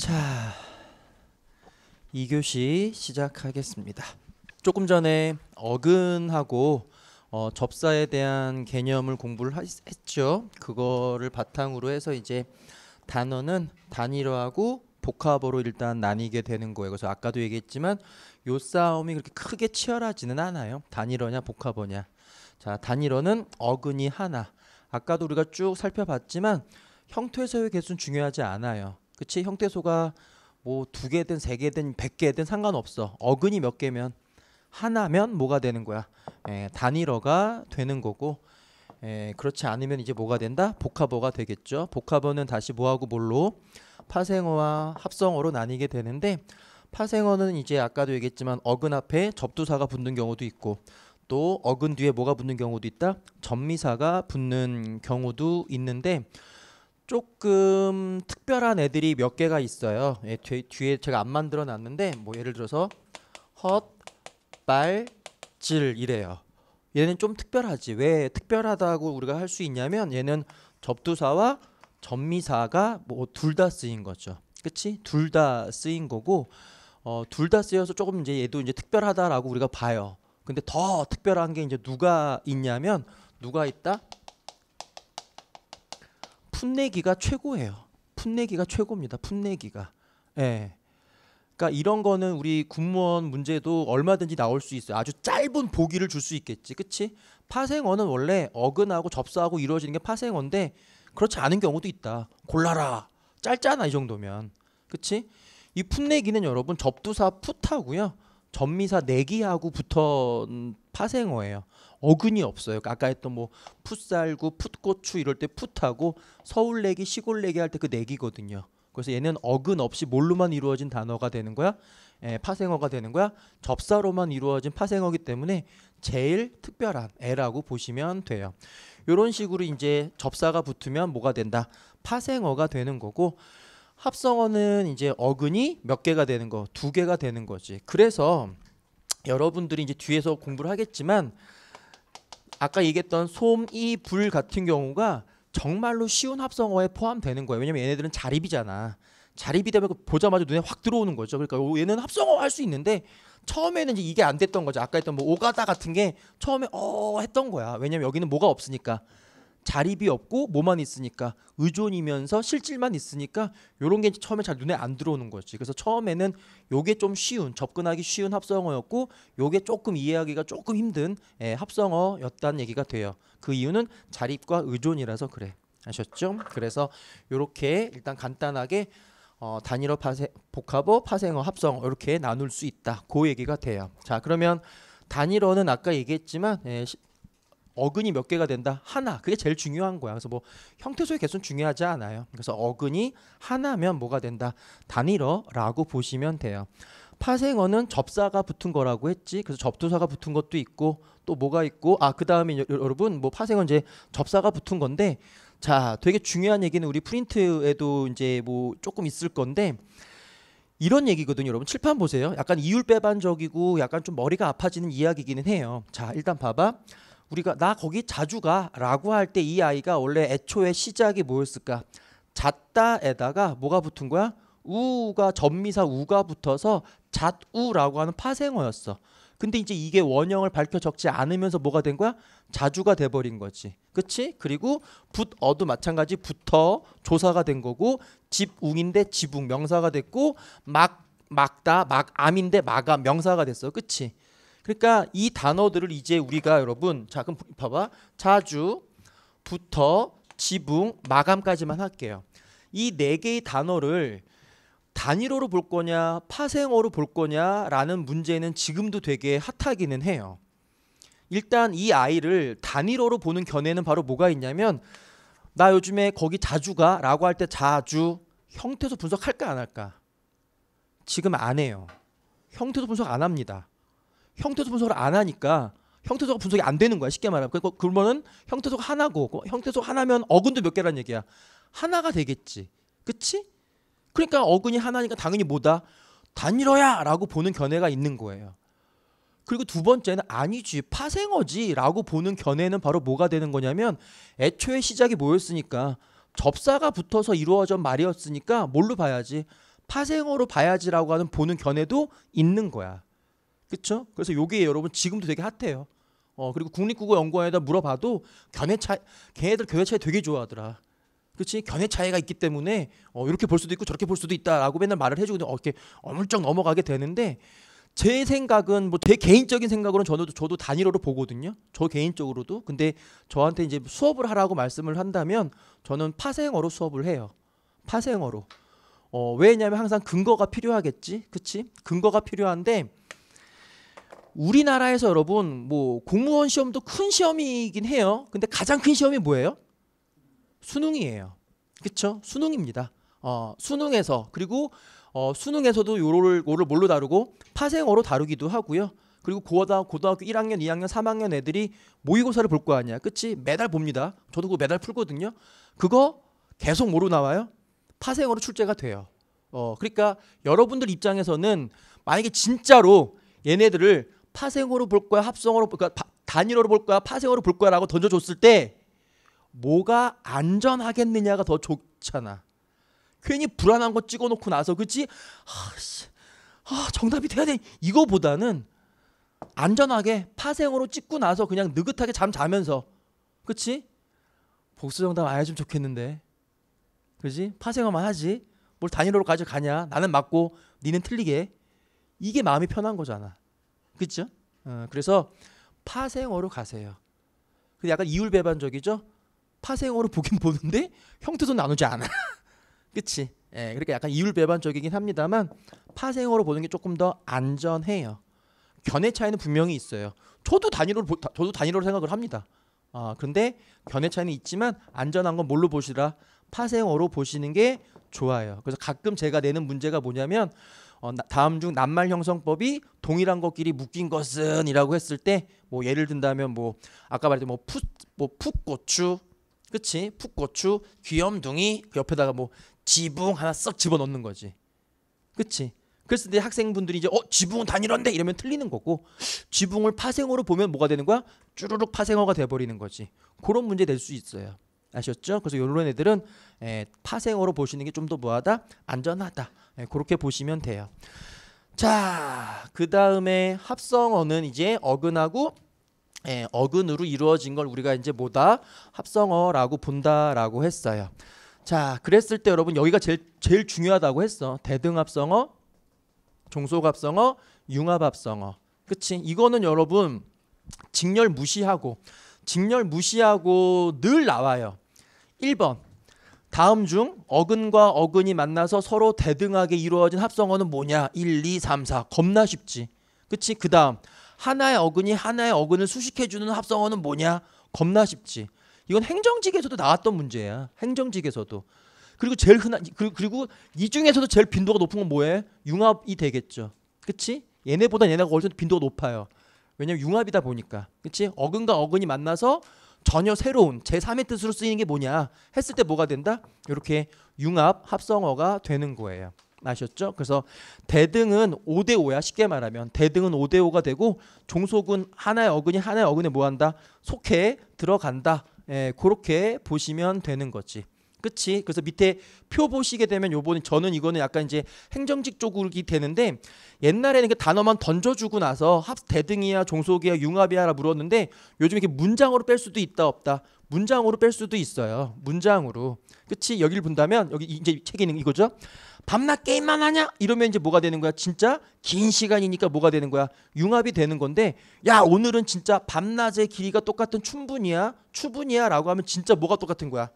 자, 2교시 시작하겠습니다. 조금 전에 어근하고 어, 접사에 대한 개념을 공부를 하, 했죠. 그거를 바탕으로 해서 이제 단어는 단일어하고 복합어로 일단 나뉘게 되는 거예요. 그래서 아까도 얘기했지만 요 싸움이 그렇게 크게 치열하지는 않아요. 단일어냐 복합어냐. 자, 단일어는 어근이 하나. 아까도 우리가 쭉 살펴봤지만 형태에서의 개수는 중요하지 않아요. 그치 형태소가 뭐 두 개든 세 개든 백 개든 상관없어 어근이 몇 개면 하나면 뭐가 되는 거야 에, 예, 단일어가 되는 거고 에, 예, 그렇지 않으면 이제 뭐가 된다 복합어가 되겠죠 복합어는 다시 뭐하고 뭘로 파생어와 합성어로 나뉘게 되는데 파생어는 이제 아까도 얘기했지만 어근 앞에 접두사가 붙는 경우도 있고 또 어근 뒤에 뭐가 붙는 경우도 있다 접미사가 붙는 경우도 있는데 조금 특별한 애들이 몇 개가 있어요. 예, 뒤, 뒤에 제가 안 만들어 놨는데 뭐 예를 들어서 헛, 발, 질 이래요. 얘는 좀 특별하지. 왜 특별하다고 우리가 할 수 있냐면 얘는 접두사와 접미사가뭐 둘 다 쓰인 거죠. 그치? 둘다 쓰인 거고 어, 둘다 쓰여서 조금 이제 얘도 이제 특별하다라고 우리가 봐요. 근데 더 특별한 게 이제 누가 있냐면 누가 있다? 풋내기가 최고예요. 풋내기가 최고입니다. 풋내기가. 예. 그러니까 이런 거는 우리 군무원 문제도 얼마든지 나올 수 있어요. 아주 짧은 보기를 줄 수 있겠지. 그치? 파생어는 원래 어근하고 접사하고 이루어지는 게 파생어인데 그렇지 않은 경우도 있다. 골라라. 짧잖아 이 정도면. 그치? 이 풋내기는 여러분 접두사 풋하고요. 전미사 내기하고 붙은 파생어예요. 어근이 없어요. 아까 했던 뭐 풋살구, 풋고추 이럴 때 풋하고 서울 내기, 시골 내기 할 때 그 내기거든요. 그래서 얘는 어근 없이 뭘로만 이루어진 단어가 되는 거야? 에, 예, 파생어가 되는 거야? 접사로만 이루어진 파생어기 때문에 제일 특별한 애라고 보시면 돼요. 이런 식으로 이제 접사가 붙으면 뭐가 된다? 파생어가 되는 거고 합성어는 이제 어근이 몇 개가 되는 거, 두 개가 되는 거지. 그래서 여러분들이 이제 뒤에서 공부를 하겠지만 아까 얘기했던 솜이불 같은 경우가 정말로 쉬운 합성어에 포함되는 거예요. 왜냐면 얘네들은 자립이잖아. 자립이 되면 그 보자마자 눈에 확 들어오는 거죠. 그러니까 얘는 합성어 할 수 있는데 처음에는 이게안 됐던 거죠. 아까 했던 뭐 오가다 같은 게 처음에 어 했던 거야. 왜냐면 여기는 뭐가 없으니까. 자립이 없고 뭐만 있으니까 의존이면서 실질만 있으니까 요런 게 처음에 잘 눈에 안 들어오는 거지. 그래서 처음에는 요게 좀 쉬운 접근하기 쉬운 합성어였고 요게 조금 이해하기가 조금 힘든 예, 합성어였다는 얘기가 돼요. 그 이유는 자립과 의존이라서 그래. 아셨죠? 그래서 요렇게 일단 간단하게 어, 단일어 파생, 복합어, 파생어, 합성어 이렇게 나눌 수 있다. 그 얘기가 돼요. 자, 그러면 단일어는 아까 얘기했지만 예, 어근이 몇 개가 된다? 하나. 그게 제일 중요한 거야. 그래서 뭐 형태소의 개수는 중요하지 않아요. 그래서 어근이 하나면 뭐가 된다? 단일어라고 보시면 돼요. 파생어는 접사가 붙은 거라고 했지. 그래서 접두사가 붙은 것도 있고 또 뭐가 있고 아 그다음에 여러분 뭐 파생어 이제 접사가 붙은 건데 자, 되게 중요한 얘기는 우리 프린트에도 이제 뭐 조금 있을 건데 이런 얘기거든요, 여러분. 칠판 보세요. 약간 이율배반적이고 약간 좀 머리가 아파지는 이야기기는 해요. 자, 일단 봐봐. 우리가 나 거기 자주 가라고 할 때 이 아이가 원래 애초에 시작이 뭐였을까? 잣다에다가 뭐가 붙은 거야? 우가 전미사 우가 붙어서 잣우라고 하는 파생어였어. 근데 이제 이게 원형을 밝혀 적지 않으면서 뭐가 된 거야? 자주가 돼버린 거지. 그치? 그리고 붓어도 마찬가지 붙어 조사가 된 거고 집웅인데 지붕 명사가 됐고 막 막다 막 암인데 막암 명사가 됐어. 그치? 그러니까 이 단어들을 이제 우리가 여러분 자 그럼 봐봐 자주부터 지붕 마감까지만 할게요. 이 네 개의 단어를 단일어로 볼 거냐 파생어로 볼 거냐라는 문제는 지금도 되게 핫하기는 해요. 일단 이 아이를 단일어로 보는 견해는 바로 뭐가 있냐면 나 요즘에 거기 자주 가라고 할 때 자주 형태소 분석할까 안 할까? 지금 안 해요. 형태소 분석 안 합니다. 형태소 분석을 안 하니까 형태소가 분석이 안 되는 거야 쉽게 말하면 그러니까 그러면은 형태소가 하나고 뭐 형태소 하나면 어근도 몇 개란 얘기야 하나가 되겠지 그치 그러니까 어근이 하나니까 당연히 뭐다 단일어야라고 보는 견해가 있는 거예요 그리고 두 번째는 아니지 파생어지라고 보는 견해는 바로 뭐가 되는 거냐면 애초에 시작이 뭐였으니까 접사가 붙어서 이루어진 말이었으니까 뭘로 봐야지 파생어로 봐야지라고 하는 보는 견해도 있는 거야. 그렇죠? 그래서 요게 여러분 지금도 되게 핫해요. 어 그리고 국립국어연구원에다 물어봐도 견해 차 걔네들 교회 차이 되게 좋아하더라. 그렇지 견해 차이가 있기 때문에 어, 이렇게 볼 수도 있고 저렇게 볼 수도 있다라고 맨날 말을 해주고 어, 이렇게 어물쩍 넘어가게 되는데 제 생각은 뭐제 개인적인 생각으로는 저도 저도 단일어로 보거든요. 저 개인적으로도 근데 저한테 이제 수업을 하라고 말씀을 한다면 저는 파생어로 수업을 해요. 파생어로. 어, 왜냐하면 항상 근거가 필요하겠지, 그치? 근거가 필요한데 우리나라에서 여러분 뭐 공무원 시험도 큰 시험이긴 해요. 근데 가장 큰 시험이 뭐예요? 수능이에요. 그렇죠? 수능입니다. 어, 수능에서 그리고 어, 수능에서도 요를 요를 뭘로 다루고 파생어로 다루기도 하고요. 그리고 고등학교 1학년, 2학년, 3학년 애들이 모의고사를 볼 거 아니야. 그치? 매달 봅니다. 저도 그 매달 풀거든요. 그거 계속 뭐로 나와요? 파생어로 출제가 돼요. 어, 그러니까 여러분들 입장에서는 만약에 진짜로 얘네들을 파생으로볼 거야, 합성으로볼 거야, 단일어로 볼 거야, 그러니까 파생으로볼 거야라고 던져줬을 때 뭐가 안전하겠느냐가 더 좋잖아. 괜히 불안한 거 찍어놓고 나서 그치? 아, 씨, 아 정답이 돼야 돼. 이거보다는 안전하게 파생으로 찍고 나서 그냥 느긋하게 잠 자면서 그치? 복수 정답 안 해주면 좋겠는데 그지? 파생어만 하지 뭘 단일어로 가져가냐 나는 맞고 니는 틀리게 이게 마음이 편한 거잖아 그죠? 어, 그래서 파생어로 가세요. 근데 약간 이율배반적이죠? 파생어로 보긴 보는데 형태도 나누지 않아. 그치? 예, 그러니까 약간 이율배반적이긴 합니다만 파생어로 보는 게 조금 더 안전해요. 견해 차이는 분명히 있어요. 저도 단일어로 저도 단일어로 생각을 합니다. 아, 근데 견해 차이는 있지만 안전한 건 뭘로 보시라? 파생어로 보시는 게 좋아요. 그래서 가끔 제가 내는 문제가 뭐냐면 어, 다음 중 낱말 형성법이 동일한 것끼리 묶인 것은이라고 했을 때 뭐 예를 든다면 뭐 아까 말했던 뭐풋뭐 뭐 풋고추 그치 풋고추 귀염둥이 그 옆에다가 뭐 지붕 하나 썩 집어넣는 거지 그치 그랬을 때 학생분들이 이제 어 지붕은 단일화인데 이러면 틀리는 거고 지붕을 파생어로 보면 뭐가 되는 거야 쭈루룩 파생어가 돼버리는 거지 그런 문제 될 수 있어요. 아셨죠? 그래서 이런 애들은 에, 예, 파생어로 보시는 게 좀 더 뭐하다? 안전하다. 에, 예, 그렇게 보시면 돼요. 자, 그 다음에 합성어는 이제 어근하고 에, 예, 어근으로 이루어진 걸 우리가 이제 뭐다? 합성어라고 본다라고 했어요. 자, 그랬을 때 여러분 여기가 제일, 제일 중요하다고 했어. 대등합성어, 종속합성어, 융합합성어. 그치? 이거는 여러분 직렬 무시하고 직렬 무시하고 늘 나와요. 1번 다음 중 어근과 어근이 만나서 서로 대등하게 이루어진 합성어는 뭐냐? 1, 2, 3, 4 겁나 쉽지. 그치? 그 다음 하나의 어근이 하나의 어근을 수식해주는 합성어는 뭐냐? 겁나 쉽지. 이건 행정직에서도 나왔던 문제야. 행정직에서도. 그리고 제일 흔한 그, 그리고 이 중에서도 제일 빈도가 높은 건뭐예요 융합이 되겠죠. 그치? 얘네보다 얘네가 훨씬 빈도가 높아요. 왜냐면 융합이다 보니까 그치 어근과 어근이 만나서 전혀 새로운 제3의 뜻으로 쓰이는 게 뭐냐 했을 때 뭐가 된다 이렇게 융합 합성어가 되는 거예요 아셨죠 그래서 대등은 5대 5야 쉽게 말하면 대등은 5대 5가 되고 종속은 하나의 어근이 하나의 어근에 뭐한다 속해 들어간다 예, 그렇게 보시면 되는 거지 그치? 그래서 밑에 표 보시게 되면 요번에 저는 이거는 약간 이제 행정직 쪽으로 되는데 옛날에는 단어만 던져주고 나서 합 대등이야 종속이야 융합이야라 물었는데 요즘 이렇게 문장으로 뺄 수도 있다 없다 문장으로 뺄 수도 있어요 문장으로 그치 여기를 본다면 여기 이제 책 있는 이거죠 밤낮 게임만 하냐 이러면 이제 뭐가 되는 거야 진짜 긴 시간이니까 뭐가 되는 거야 융합이 되는 건데 야 오늘은 진짜 밤낮의 길이가 똑같은 충분이야 추분이야라고 하면 진짜 뭐가 똑같은 거야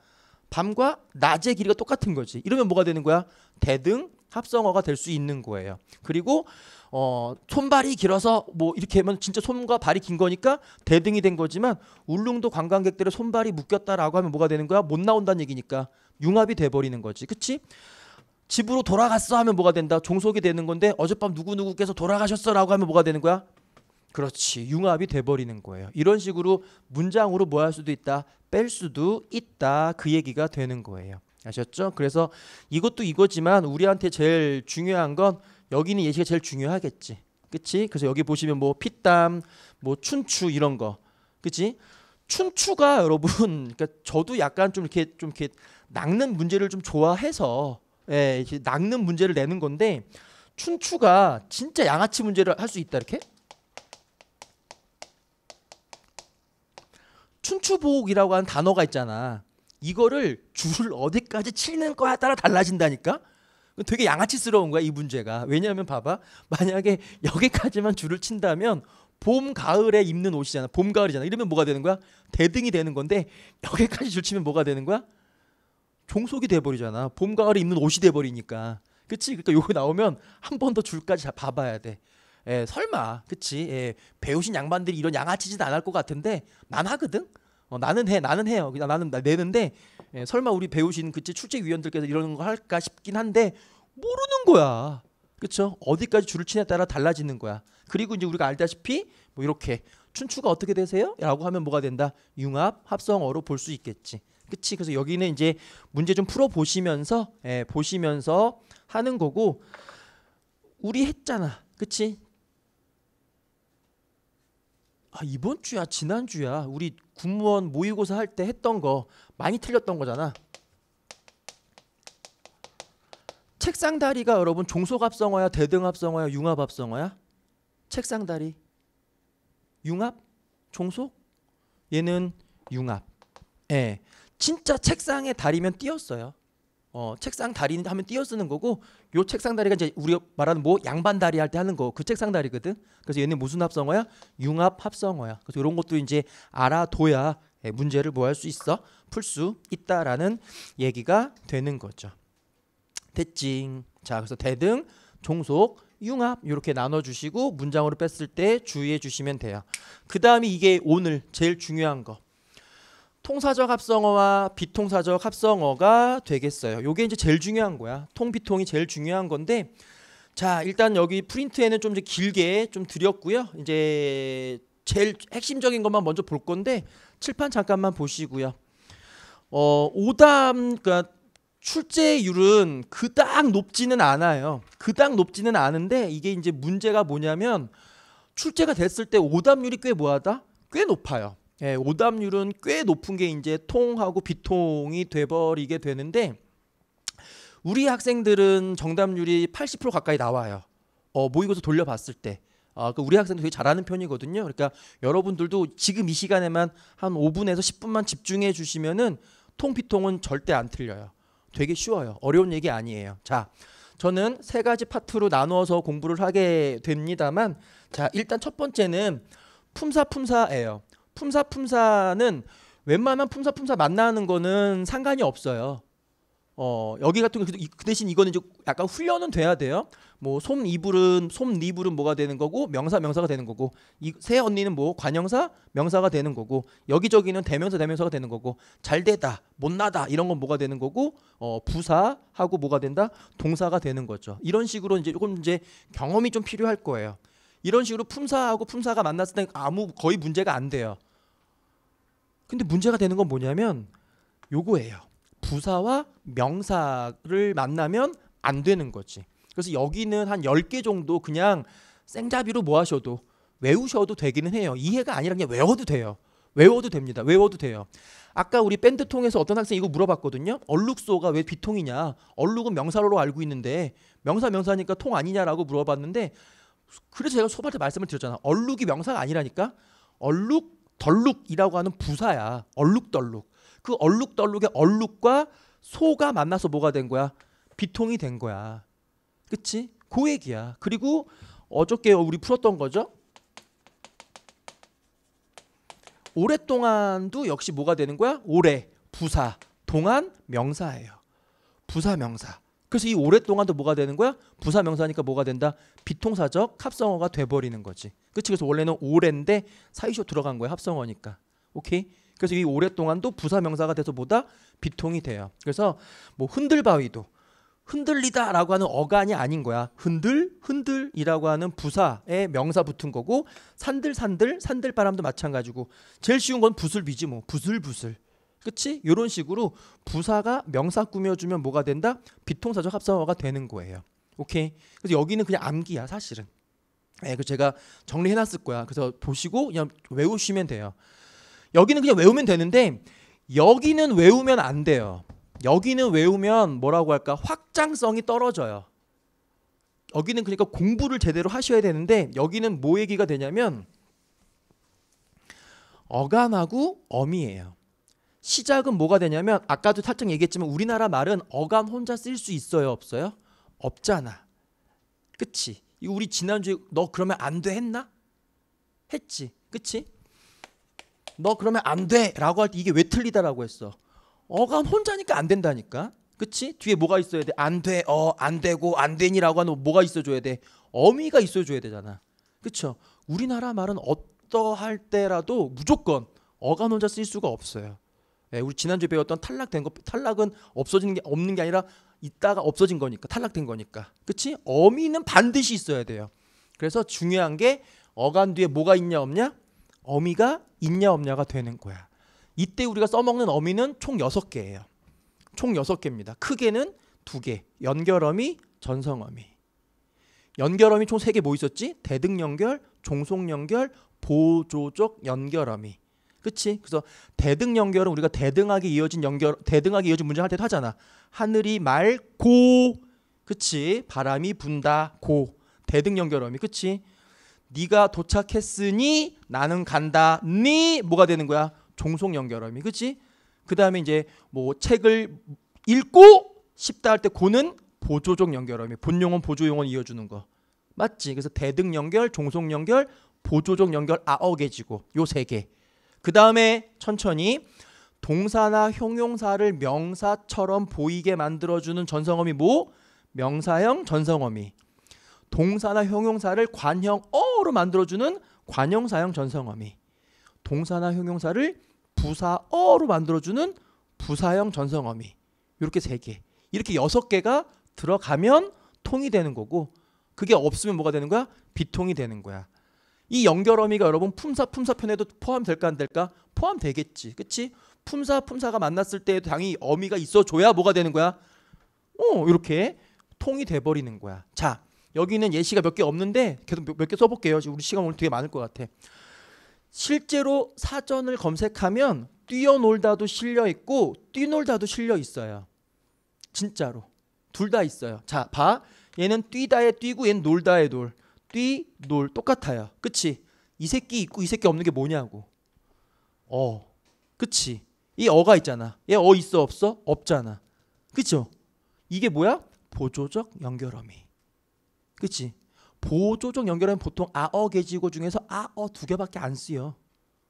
밤과 낮의 길이가 똑같은 거지. 이러면 뭐가 되는 거야? 대등 합성어가 될 수 있는 거예요. 그리고 어, 손발이 길어서 뭐 이렇게 하면 진짜 손과 발이 긴 거니까 대등이 된 거지만 울릉도 관광객들의 손발이 묶였다라고 하면 뭐가 되는 거야? 못 나온다는 얘기니까 융합이 돼버리는 거지. 그치? 집으로 돌아갔어 하면 뭐가 된다? 종속이 되는 건데 어젯밤 누구누구께서 돌아가셨어라고 하면 뭐가 되는 거야? 그렇지. 융합이 돼버리는 거예요. 이런 식으로 문장으로 뭐 할 수도 있다. 뺄 수도 있다. 그 얘기가 되는 거예요. 아셨죠? 그래서 이것도 이거지만 우리한테 제일 중요한 건 여기는 예시가 제일 중요하겠지. 그치? 그래서 여기 보시면 뭐 피땀, 뭐 춘추 이런 거. 그치? 춘추가 여러분, 그러니까 저도 약간 좀 이렇게 좀 이렇게 낚는 문제를 좀 좋아해서 예, 낚는 문제를 내는 건데 춘추가 진짜 양아치 문제를 할 수 있다 이렇게 춘추복이라고 하는 단어가 있잖아. 이거를 줄을 어디까지 치는 거에 따라 달라진다니까. 되게 양아치스러운 거야 이 문제가. 왜냐하면 봐봐, 만약에 여기까지만 줄을 친다면 봄 가을에 입는 옷이잖아. 봄 가을이잖아. 이러면 뭐가 되는 거야? 대등이 되는 건데 여기까지 줄 치면 뭐가 되는 거야? 종속이 돼버리잖아. 봄 가을에 입는 옷이 돼버리니까. 그치? 그러니까 요거 나오면 한 번 더 줄까지 봐봐야 돼. 예, 설마 그치 예, 배우신 양반들이 이런 양아치 짓안할것 같은데 난 하거든 어, 나는 해 나는 해요 그냥 나는 내는데 예, 설마 우리 배우신 그치 출제위원들께서 이런 거 할까 싶긴 한데 모르는 거야 그쵸 어디까지 줄을 치냐에 따라 달라지는 거야 그리고 이제 우리가 알다시피 뭐 이렇게 춘추가 어떻게 되세요? 라고 하면 뭐가 된다 융합 합성어로 볼 수 있겠지 그치 그래서 여기는 이제 문제 좀 풀어 보시면서 예, 보시면서 하는 거고 우리 했잖아 그치 아, 이번 주야 지난 주야 우리 국무원 모의고사 할 때 했던 거 많이 틀렸던 거잖아. 책상 다리가 여러분 종속합성어야 대등합성어야 융합합성어야? 책상 다리 융합 종속 얘는 융합. 예. 진짜 책상에 다리면 띄었어요. 어, 책상 다리 하면 띄어쓰는 거고 요 책상 다리가 이제 우리 말하는 뭐 양반 다리 할 때 하는 거 그 책상 다리거든. 그래서 얘는 무슨 합성어야? 융합 합성어야. 그래서 이런 것도 이제 알아둬야 예, 문제를 뭐 할 수 있어? 풀 수 있다라는 얘기가 되는 거죠. 대칭. 자, 그래서 대등, 종속, 융합 이렇게 나눠 주시고 문장으로 뺐을 때 주의해 주시면 돼요. 그다음에 이게 오늘 제일 중요한 거. 통사적 합성어와 비통사적 합성어가 되겠어요. 요게 이제 제일 중요한 거야. 통비통이 제일 중요한 건데 자 일단 여기 프린트에는 좀 이제 길게 좀 드렸고요. 이제 제일 핵심적인 것만 먼저 볼 건데 칠판 잠깐만 보시고요. 어 오답 그러니까 출제율은 그닥 높지는 않아요. 그닥 높지는 않은데 이게 이제 문제가 뭐냐면 출제가 됐을 때 오답률이 꽤 뭐하다? 꽤 높아요. 예, 오답률은 꽤 높은 게 이제 통하고 비통이 돼버리게 되는데 우리 학생들은 정답률이 80% 가까이 나와요. 어, 모의고사 돌려봤을 때. 아, 그 우리 학생들 되게 잘하는 편이거든요. 그러니까 여러분들도 지금 이 시간에만 한 5분에서 10분만 집중해 주시면은 통피통은 절대 안 틀려요. 되게 쉬워요. 어려운 얘기 아니에요. 자, 저는 세 가지 파트로 나누어서 공부를 하게 됩니다만, 자 일단 첫 번째는 품사품사예요. 품사품사는 웬만한 품사품사 만나는 거는 상관이 없어요. 어 여기 같은 거그 그 대신 이거는 이제 약간 훈련은 돼야 돼요. 뭐솜 이불은 솜 니불은 뭐가 되는 거고 명사 명사가 되는 거고 이새 언니는 뭐 관형사 명사가 되는 거고 여기저기는 대명사 대명사가 되는 거고 잘되다 못나다 이런 건 뭐가 되는 거고 어 부사하고 뭐가 된다 동사가 되는 거죠. 이런 식으로 이제 조금 이제 경험이 좀 필요할 거예요. 이런 식으로 품사하고 품사가 만났을 때 아무 거의 문제가 안 돼요. 근데 문제가 되는 건 뭐냐면 요거예요. 부사와 명사를 만나면 안 되는 거지. 그래서 여기는 한 10개 정도 그냥 생잡이로 뭐 하셔도 외우셔도 되기는 해요. 이해가 아니라 그냥 외워도 돼요. 외워도 됩니다. 외워도 돼요. 아까 우리 밴드 통해서 어떤 학생이 이거 물어봤거든요. 얼룩소가 왜 비통이냐? 얼룩은 명사로 알고 있는데 명사 명사니까 통 아니냐라고 물어봤는데 그래서 제가 소발때 말씀을 드렸잖아. 얼룩이 명사가 아니라니까. 얼룩 덜룩이라고 하는 부사야. 얼룩덜룩. 그 얼룩덜룩의 얼룩과 소가 만나서 뭐가 된 거야? 비통이 된 거야. 그치? 그 얘기야. 그리고 어저께 우리 풀었던 거죠? 오랫동안도 역시 뭐가 되는 거야? 오래 부사 동안 명사예요. 부사 명사. 그래서 이 오랫동안도 뭐가 되는 거야? 부사 명사니까 뭐가 된다? 비통사적 합성어가 돼버리는 거지. 그치 그래서 원래는 오랜데 사이쇼 들어간 거야 합성어니까. 오케이. 그래서 이 오랫동안도 부사 명사가 돼서 뭐다 비통이 돼요. 그래서 뭐 흔들바위도 흔들리다라고 하는 어간이 아닌 거야. 흔들 흔들이라고 하는 부사에 명사 붙은 거고 산들 산들 산들 바람도 마찬가지고 제일 쉬운 건 부슬비지 뭐 부슬부슬 그치? 이런 식으로 부사가 명사 꾸며주면 뭐가 된다? 비통사적 합성어가 되는 거예요. 오케이. 그래서 여기는 그냥 암기야 사실은. 예, 그 제가 정리해놨을 거야. 그래서 보시고 그냥 외우시면 돼요. 여기는 그냥 외우면 되는데 여기는 외우면 안 돼요. 여기는 외우면 뭐라고 할까? 확장성이 떨어져요. 여기는 그러니까 공부를 제대로 하셔야 되는데 여기는 뭐 얘기가 되냐면 어감하고 엄이에요. 시작은 뭐가 되냐면 아까도 살짝 얘기했지만 우리나라 말은 어감 혼자 쓸 수 있어요 없어요? 없잖아. 그치? 이거 우리 지난주에 너 그러면 안 돼 했나? 했지. 그치? 너 그러면 안 돼! 라고 할 때 이게 왜 틀리다라고 했어? 어감 혼자니까 안 된다니까. 그치? 뒤에 뭐가 있어야 돼? 안 돼, 어, 안 되고, 안 되니라고 하는 뭐가 있어줘야 돼? 어미가 있어줘야 되잖아. 그쵸? 우리나라 말은 어떠할 때라도 무조건 어감 혼자 쓸 수가 없어요. 예, 우리 지난주에 배웠던 탈락된 거 탈락은 없어지는 게 없는 게 아니라 있다가 없어진 거니까 탈락된 거니까. 그치 어미는 반드시 있어야 돼요. 그래서 중요한 게 어간 뒤에 뭐가 있냐 없냐? 어미가 있냐 없냐가 되는 거야. 이때 우리가 써먹는 어미는 총 6개예요. 총 6개입니다. 크게는 2개. 연결어미, 전성어미. 연결어미 총 3개 뭐 있었지? 대등연결, 종속연결, 보조적 연결어미. 그치? 그래서 대등 연결은 우리가 대등하게 이어진 연결, 대등하게 이어진 문장 할 때도 하잖아. 하늘이 맑고, 그치? 바람이 분다, 고. 대등 연결어미, 그치? 네가 도착했으니 나는 간다, 니 뭐가 되는 거야? 종속 연결어미, 그치? 그 다음에 이제 뭐 책을 읽고 싶다 할 때 고는 보조적 연결어미, 본용은 보조용은 이어주는 거. 맞지? 그래서 대등 연결, 종속 연결, 보조적 연결 아어개지고요 세 개. 그 다음에 천천히 동사나 형용사를 명사처럼 보이게 만들어주는 전성어미 뭐? 명사형 전성어미. 동사나 형용사를 관형 어로 만들어주는 관형사형 전성어미. 동사나 형용사를 부사 어로 만들어주는 부사형 전성어미. 이렇게 세 개. 이렇게 여섯 개가 들어가면 통이 되는 거고 그게 없으면 뭐가 되는 거야? 비통이 되는 거야. 이 연결 어미가 여러분 품사 품사편에도 포함될까 안 될까? 포함되겠지. 그치? 품사 품사가 만났을 때 당연히 어미가 있어줘야 뭐가 되는 거야? 어 이렇게 통이 돼버리는 거야. 자 여기는 예시가 몇 개 없는데 계속 몇 개 써볼게요. 지금 우리 시간 오늘 되게 많을 것 같아. 실제로 사전을 검색하면 뛰어놀다도 실려 있고 뛰놀다도 실려 있어요. 진짜로 둘 다 있어요. 자 봐. 얘는 뛰다에 뛰고 얘는 놀다에 놀. 뛰놀 똑같아요. 그치? 이 새끼 있고 이 새끼 없는 게 뭐냐고. 어. 그치? 이 어가 있잖아. 얘 어 있어 없어? 없잖아. 그쵸? 이게 뭐야? 보조적 연결어미. 그치? 보조적 연결어미 보통 아어 개지고 중에서 아어 두 개밖에 안 쓰여.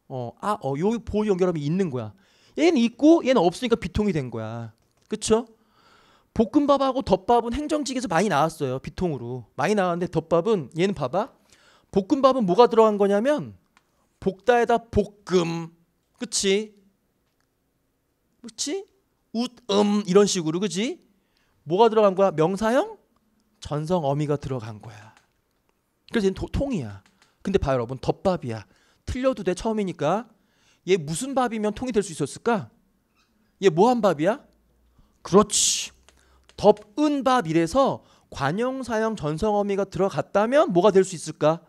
어, 아어 요 보조 연결어미 있는 거야. 얘는 있고 얘는 없으니까 비통이 된 거야. 그쵸? 볶음밥하고 덮밥은 행정직에서 많이 나왔어요. 비통으로. 많이 나왔는데 덮밥은 얘는 봐봐. 볶음밥은 뭐가 들어간 거냐면 볶다에다 볶음. 그치? 그치? 웃음 이런 식으로 그지? 뭐가 들어간 거야? 명사형? 전성 어미가 들어간 거야. 그래서 얘는 도, 통이야. 근데 봐요 여러분 덮밥이야. 틀려도 돼 처음이니까. 얘 무슨 밥이면 통이 될 수 있었을까? 얘 뭐 한 밥이야? 그렇지. 덮은밥 이래서 관용사형 전성어미가 들어갔다면 뭐가 될 수 있을까?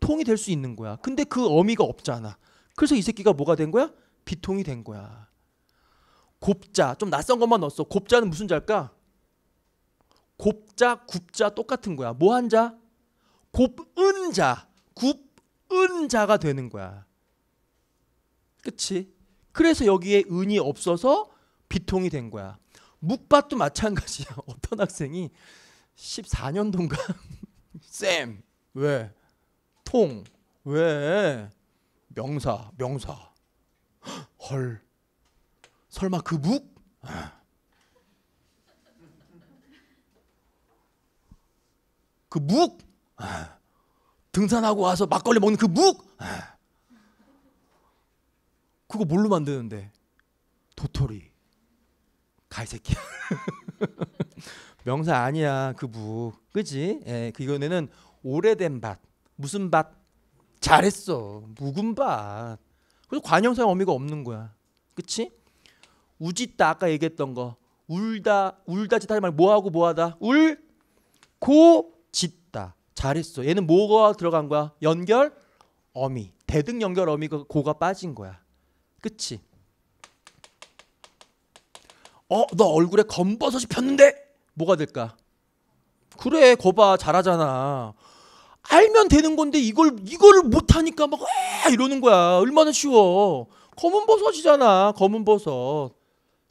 통이 될 수 있는 거야. 근데 그 어미가 없잖아. 그래서 이 새끼가 뭐가 된 거야? 비통이 된 거야. 곱자 좀 낯선 것만 넣었어. 곱자는 무슨 자일까? 곱자, 굽자 똑같은 거야. 뭐 한 자? 곱은자, 굽은자가 되는 거야. 그치? 그래서 여기에 은이 없어서 비통이 된 거야. 묵밭도 마찬가지야. 어떤 학생이 14년 동안 쌤 왜? 통 왜? 명사 명사 헐 설마 그 묵? 아. 그 묵? 아. 등산하고 와서 막걸리 먹는 그 묵? 아. 그거 뭘로 만드는데? 도토리 가이새끼 명사 아니야 그부 그지? 예, 그거는 오래된 밭 무슨 밭 잘했어 묵은 밭. 그래서 관형사의 어미가 없는 거야. 그치? 우짓다 아까 얘기했던 거 울다 울다 짓 하지 말고 뭐하고 뭐하다 울 고 짓다 잘했어 얘는 뭐가 들어간 거야 연결 어미 대등 연결 어미가 고가 빠진 거야 그치 어, 너 얼굴에 검버섯이 폈는데 뭐가 될까? 그래, 거봐 잘하잖아. 알면 되는 건데 이걸 이걸 못 하니까 막에 이러는 거야. 얼마나 쉬워. 검은 버섯이잖아. 검은 버섯.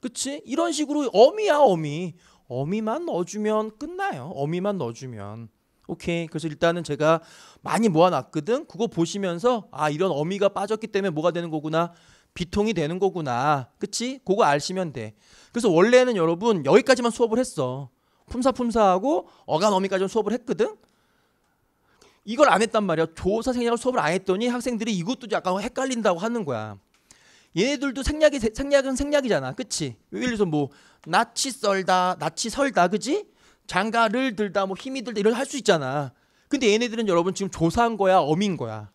그치? 이런 식으로 어미야 어미. 어미만 넣어주면 끝나요. 어미만 넣어주면. 오케이. 그래서 일단은 제가 많이 모아놨거든. 그거 보시면서 아 이런 어미가 빠졌기 때문에 뭐가 되는 거구나. 비통이 되는 거구나. 그치? 그거 아시면 돼. 그래서 원래는 여러분 여기까지만 수업을 했어. 품사품사하고 어간어미까지만 수업을 했거든. 이걸 안 했단 말이야. 조사 생략을 수업을 안 했더니 학생들이 이것도 약간 헷갈린다고 하는 거야. 얘네들도 생략이 생략은 생략이잖아. 그치? 예를 들어서 뭐 나치 썰다, 나치 설다, 그지? 장가를 들다, 뭐 힘이 들다 이런 할 수 있잖아. 근데 얘네들은 여러분 지금 조사한 거야, 어민 거야.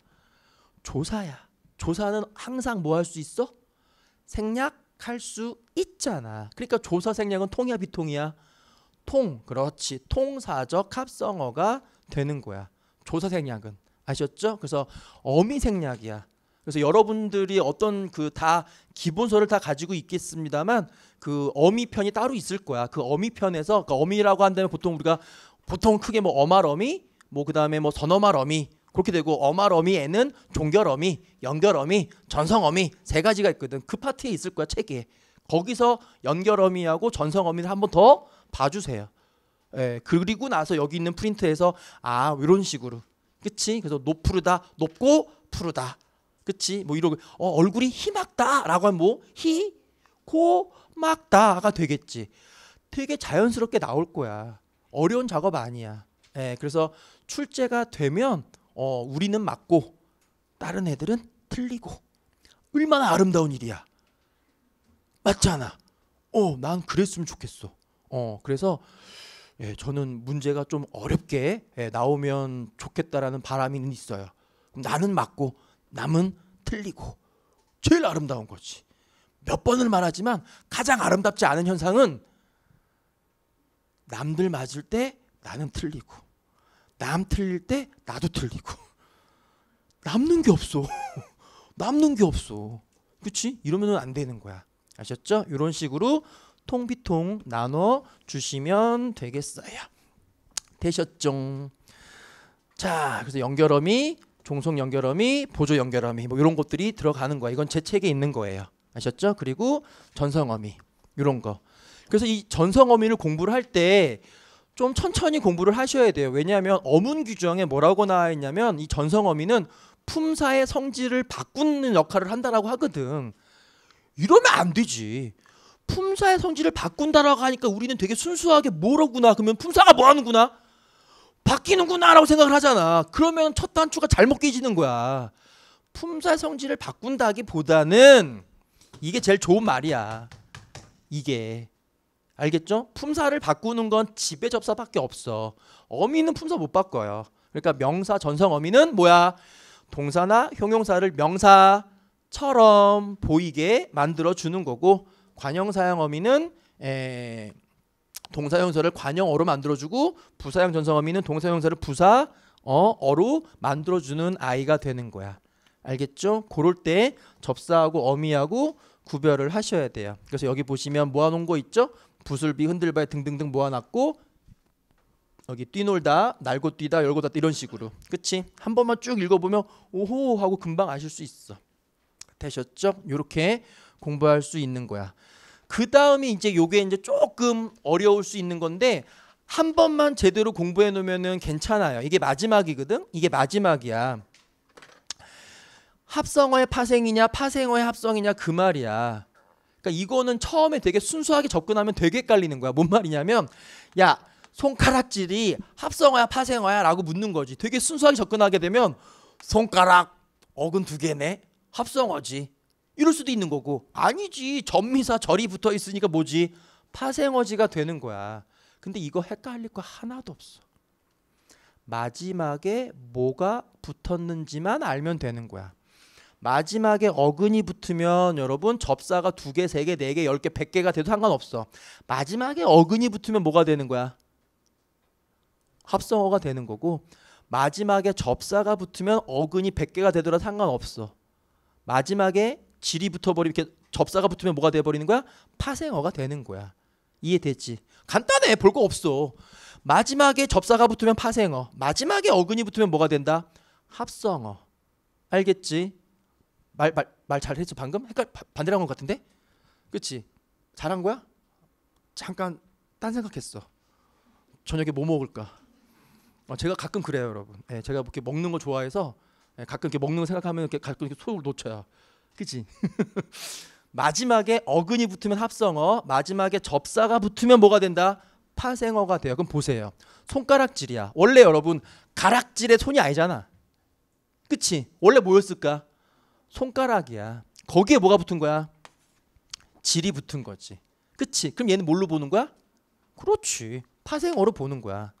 조사야. 조사는 항상 뭐 할 수 있어? 생략할 수 있잖아. 그러니까 조사 생략은 통이야 비통이야? 통. 그렇지. 통사적 합성어가 되는 거야. 조사 생략은 아셨죠? 그래서 어미 생략이야. 그래서 여러분들이 어떤 그 다 기본서를 다 가지고 있겠습니다만 그 어미 편이 따로 있을 거야. 그 어미 편에서 그 어미라고 한다면 보통 우리가 보통 크게 뭐어마어미뭐 그다음에 뭐선어마어미 그렇게 되고 어마어미에는 종결어미, 연결어미, 전성어미 세 가지가 있거든. 그 파트에 있을 거야 책에. 거기서 연결어미하고 전성어미를 한 번 더 봐주세요. 예, 그리고 나서 여기 있는 프린트에서 아 이런 식으로 그치? 그래서 높푸르다 높고 푸르다 그치? 뭐 이러고 어, 얼굴이 희막다라고 하면 뭐 희, 고, 막다가 되겠지. 되게 자연스럽게 나올 거야. 어려운 작업 아니야. 예, 그래서 출제가 되면 어, 우리는 맞고 다른 애들은 틀리고 얼마나 아름다운 일이야. 맞잖아. 어, 난 그랬으면 좋겠어. 어, 그래서 예, 저는 문제가 좀 어렵게 예, 나오면 좋겠다라는 바람이는 있어요. 그럼 나는 맞고 남은 틀리고 제일 아름다운 거지. 몇 번을 말하지만 가장 아름답지 않은 현상은 남들 맞을 때 나는 틀리고 남 틀릴 때 나도 틀리고 남는 게 없어 남는 게 없어 그치? 이러면 안 되는 거야 아셨죠? 이런 식으로 통비통 나눠 주시면 되겠어요 되셨죠? 자 그래서 연결음이 종속 연결음이 보조 연결음이 뭐 이런 것들이 들어가는 거야 이건 제 책에 있는 거예요 아셨죠? 그리고 전성어미 이런 거 그래서 이 전성어미를 공부를 할때 좀 천천히 공부를 하셔야 돼요. 왜냐하면 어문 규정에 뭐라고 나와 있냐면 이전성어미는 품사의 성질을 바꾸는 역할을 한다라고 하거든. 이러면 안 되지. 품사의 성질을 바꾼다라고 하니까 우리는 되게 순수하게 뭐라구나 그러면 품사가 뭐 하는구나 바뀌는구나라고 생각을 하잖아. 그러면 첫 단추가 잘못 끼지는 거야. 품사 성질을 바꾼다기보다는 이게 제일 좋은 말이야. 이게 알겠죠? 품사를 바꾸는 건 지배 접사밖에 없어. 어미는 품사 못 바꿔요. 그러니까 명사 전성 어미는 뭐야? 동사나 형용사를 명사처럼 보이게 만들어 주는 거고 관형사형 어미는 에, 동사 형사를 관형어로 만들어 주고 부사형 전성 어미는 동사 형사를 부사 어, 어로 만들어 주는 아이가 되는 거야. 알겠죠? 고럴때 접사하고 어미하고 구별을 하셔야 돼요. 그래서 여기 보시면 모아놓은 거 있죠? 부술비 흔들바에 등등등 모아놨고 여기 뛰놀다 날고 뛰다 열고 닫다 이런 식으로 그치 한 번만 쭉 읽어보면 오호 하고 금방 아실 수 있어 되셨죠? 요렇게 공부할 수 있는 거야 그 다음이 이제 요게 이제 조금 어려울 수 있는 건데 한 번만 제대로 공부해 놓으면 괜찮아요 이게 마지막이거든 이게 마지막이야 합성어의 파생이냐 파생어의 합성이냐 그 말이야 그러니까 이거는 처음에 되게 순수하게 접근하면 되게 헷갈리는 거야. 뭔 말이냐면 야 손가락질이 합성어야 파생어야라고 묻는 거지. 되게 순수하게 접근하게 되면 손가락 어근 두 개네 합성어지. 이럴 수도 있는 거고 아니지 전미사 절이 붙어 있으니까 뭐지 파생어지가 되는 거야. 근데 이거 헷갈릴 거 하나도 없어. 마지막에 뭐가 붙었는지만 알면 되는 거야. 마지막에 어근이 붙으면 여러분 접사가 두 개, 세 개, 네 개, 열 개, 백 개가 돼도 상관없어. 마지막에 어근이 붙으면 뭐가 되는 거야? 합성어가 되는 거고 마지막에 접사가 붙으면 어근이 백 개가 되더라 상관없어. 마지막에 질이 붙어버리면 이렇게 접사가 붙으면 뭐가 돼버리는 거야? 파생어가 되는 거야. 이해됐지? 간단해. 볼 거 없어. 마지막에 접사가 붙으면 파생어. 마지막에 어근이 붙으면 뭐가 된다? 합성어. 알겠지? 말말말 잘했어 방금? 헷갈 반대로 한것 같은데? 그렇지? 잘한 거야? 잠깐 딴 생각했어. 저녁에 뭐 먹을까? 어, 제가 가끔 그래요, 여러분. 예, 제가 이렇게 먹는 거 좋아해서 예, 가끔 이렇게 먹는 거 생각하면 이렇게 가끔 이렇게 소를 놓쳐요. 그렇지? 마지막에 어근이 붙으면 합성어, 마지막에 접사가 붙으면 뭐가 된다? 파생어가 돼요. 그럼 보세요. 손가락질이야. 원래 여러분 가락질의 손이 아니잖아. 그치? 원래 뭐였을까? 손가락이야. 거기에 뭐가 붙은 거야? 질이 붙은 거지. 그치? 그럼 얘는 뭘로 보는 거야? 그렇지. 파생어로 보는 거야.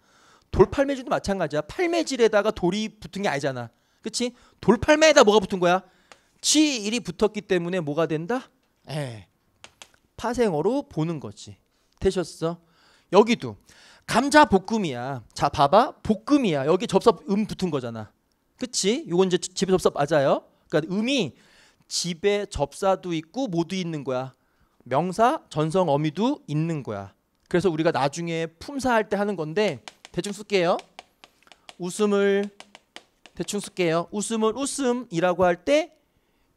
돌팔매질도 마찬가지야. 팔매질에다가 돌이 붙은 게 아니잖아. 그치? 돌팔매에다 뭐가 붙은 거야? 지일이 붙었기 때문에 뭐가 된다? 에 파생어로 보는 거지. 되셨어? 여기도 감자 볶음이야. 자 봐봐 볶음이야. 여기 접속 음 붙은 거잖아. 그치? 요건 이제 집에 접속 맞아요. 그러니까 음이 집에 접사도 있고 모두 있는 거야. 명사 전성 어미도 있는 거야. 그래서 우리가 나중에 품사할 때 하는 건데 대충 쓸게요. 웃음을 대충 쓸게요. 웃음을 웃음이라고 할 때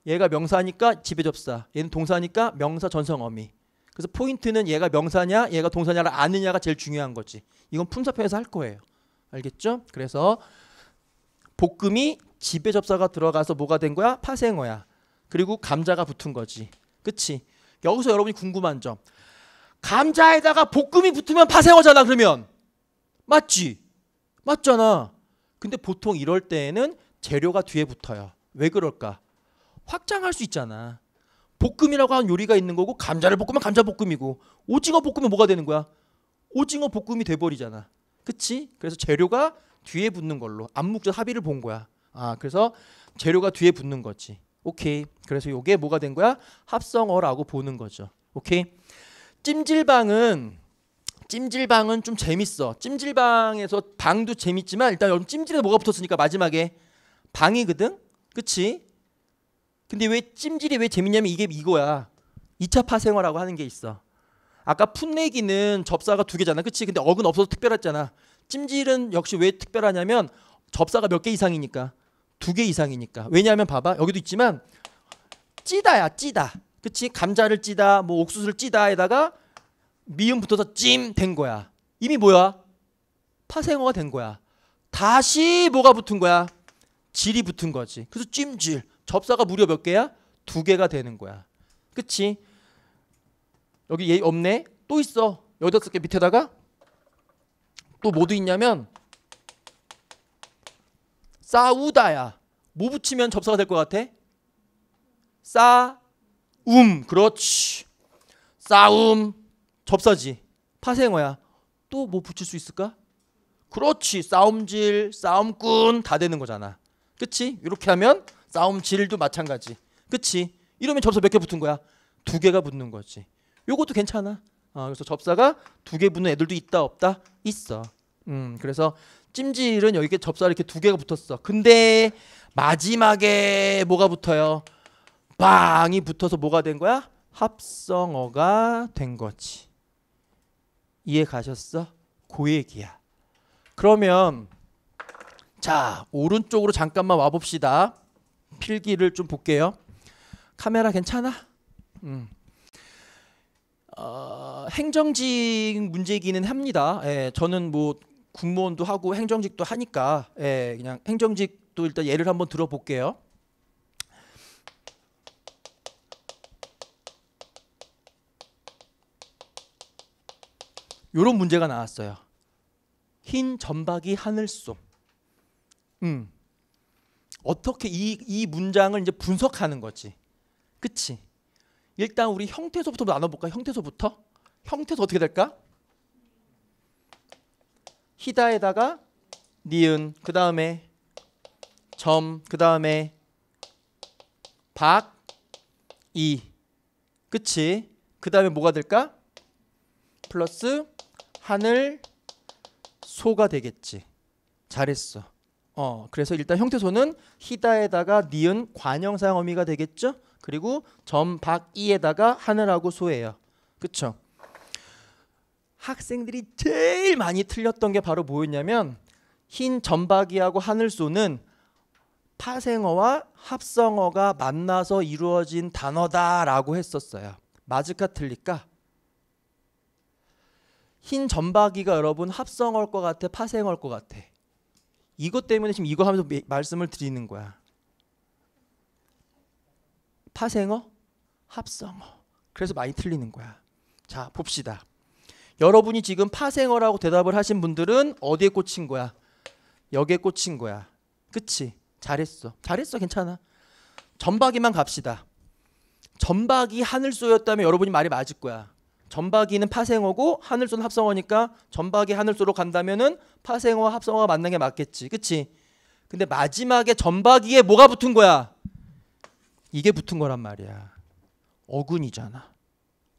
얘가 명사니까 집에 접사. 얘는 동사니까 명사 전성 어미. 그래서 포인트는 얘가 명사냐 얘가 동사냐를 아느냐가 제일 중요한 거지. 이건 품사표에서 할 거예요. 알겠죠? 그래서 볶음이 집에 접사가 들어가서 뭐가 된 거야? 파생어야. 그리고 감자가 붙은 거지. 그치? 여기서 여러분이 궁금한 점. 감자에다가 볶음이 붙으면 파생어잖아 그러면. 맞지? 맞잖아. 근데 보통 이럴 때에는 재료가 뒤에 붙어요. 왜 그럴까? 확장할 수 있잖아. 볶음이라고 하는 요리가 있는 거고 감자를 볶으면 감자 볶음이고 오징어 볶으면 뭐가 되는 거야? 오징어 볶음이 돼버리잖아. 그치? 그래서 재료가 뒤에 붙는 걸로 암묵적 합의를 본 거야. 아 그래서 재료가 뒤에 붙는 거지. 오케이. 그래서 이게 뭐가 된 거야? 합성어라고 보는 거죠. 오케이. 찜질방은 찜질방은 좀 재밌어. 찜질방에서 방도 재밌지만 일단 여러분 찜질에 뭐가 붙었으니까 마지막에 방이거든. 그치? 근데 왜 찜질이 왜 재밌냐면 이게 이거야. 2차 파생어라고 하는 게 있어. 아까 풋내기는 접사가 두 개잖아. 그치? 근데 어근 없어서 특별했잖아. 찜질은 역시 왜 특별하냐면 접사가 몇 개 이상이니까 두 개 이상이니까 왜냐하면 봐봐 여기도 있지만 찌다야 찌다 그치 감자를 찌다 뭐 옥수수를 찌다에다가 미음 붙어서 찜 된 거야 이미 뭐야 파생어가 된 거야 다시 뭐가 붙은 거야 질이 붙은 거지 그래서 찜질 접사가 무려 몇 개야 두 개가 되는 거야 그치 여기 얘 없네 또 있어 여덟 개 밑에다가 또 뭐도 있냐면 싸우다야. 뭐 붙이면 접사가 될 것 같아? 싸움. 그렇지. 싸움. 접사지. 파생어야. 또 뭐 붙일 수 있을까? 그렇지. 싸움질, 싸움꾼 다 되는 거잖아. 그치? 이렇게 하면 싸움질도 마찬가지. 그치? 이러면 접사 몇 개 붙은 거야? 두 개가 붙는 거지. 요것도 괜찮아. 어, 그래서 접사가 두 개 붙는 애들도 있다 없다? 있어. 음, 그래서 찜질은 여기에 접사 이렇게 두 개가 붙었어. 근데 마지막에 뭐가 붙어요? 빵이 붙어서 뭐가 된 거야? 합성어가 된 거지. 이해 가셨어? 고그 얘기야. 그러면 자 오른쪽으로 잠깐만 와봅시다. 필기를 좀 볼게요. 카메라 괜찮아? 음. 어, 행정직 문제기는 합니다. 예, 저는 뭐 국무원도 하고 행정직도 하니까 예, 그냥 행정직도 일단 예를 한번 들어볼게요. 요런 문제가 나왔어요. 흰 점박이 하늘 속. 음. 어떻게 이, 이 문장을 이제 분석하는 거지. 그치? 일단 우리 형태소부터 나눠볼까? 형태소부터형태소 어떻게 될까? 히다에다가 니은 그 다음에 점 그 다음에 박이 그치 그 다음에 뭐가 될까 플러스 하늘 소가 되겠지 잘했어 어 그래서 일단 형태소는 히다에다가 니은 관형사형 어미가 되겠죠 그리고 점 박 이에다가 하늘하고 소예요 그쵸 학생들이 제일 많이 틀렸던 게 바로 뭐였냐면 흰 점박이하고 하늘소는 파생어와 합성어가 만나서 이루어진 단어다라고 했었어요. 맞을까 틀릴까? 흰 점박이가 여러분 합성어일 것 같아 파생어일 것 같아. 이것 때문에 지금 이거 하면서 말씀을 드리는 거야. 파생어, 합성어. 그래서 많이 틀리는 거야. 자, 봅시다. 여러분이 지금 파생어라고 대답을 하신 분들은 어디에 꽂힌 거야? 여기에 꽂힌 거야. 그치? 잘했어. 잘했어. 괜찮아. 점박이만 갑시다. 점박이 하늘소였다면 여러분이 말이 맞을 거야. 점박이는 파생어고 하늘소는 합성어니까 점박이 하늘소로 간다면은 파생어와 합성어가 맞는 게 맞겠지. 그치? 근데 마지막에 점박이에 뭐가 붙은 거야? 이게 붙은 거란 말이야. 어근이잖아.